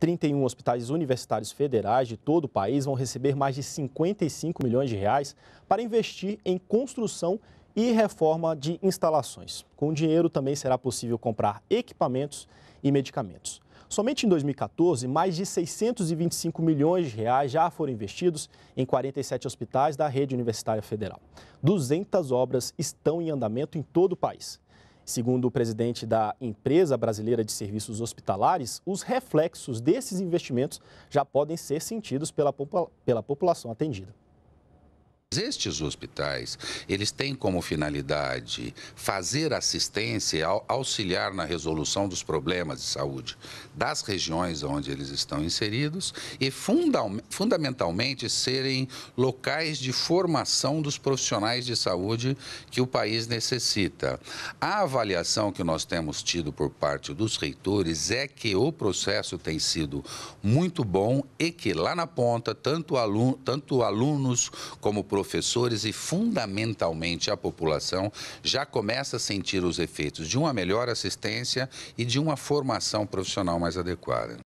31 hospitais universitários federais de todo o país vão receber mais de 55 milhões de reais para investir em construção e reforma de instalações. Com o dinheiro também será possível comprar equipamentos e medicamentos. Somente em 2014, mais de 625 milhões de reais já foram investidos em 47 hospitais da rede universitária federal. 200 obras estão em andamento em todo o país. Segundo o presidente da Empresa Brasileira de Serviços Hospitalares, os reflexos desses investimentos já podem ser sentidos pela, popula pela população atendida. Estes hospitais, eles têm como finalidade fazer assistência, auxiliar na resolução dos problemas de saúde das regiões onde eles estão inseridos e fundamentalmente serem locais de formação dos profissionais de saúde que o país necessita. A avaliação que nós temos tido por parte dos reitores é que o processo tem sido muito bom e que lá na ponta, tanto, aluno, tanto alunos como profissionais professores e, fundamentalmente, a população já começa a sentir os efeitos de uma melhor assistência e de uma formação profissional mais adequada.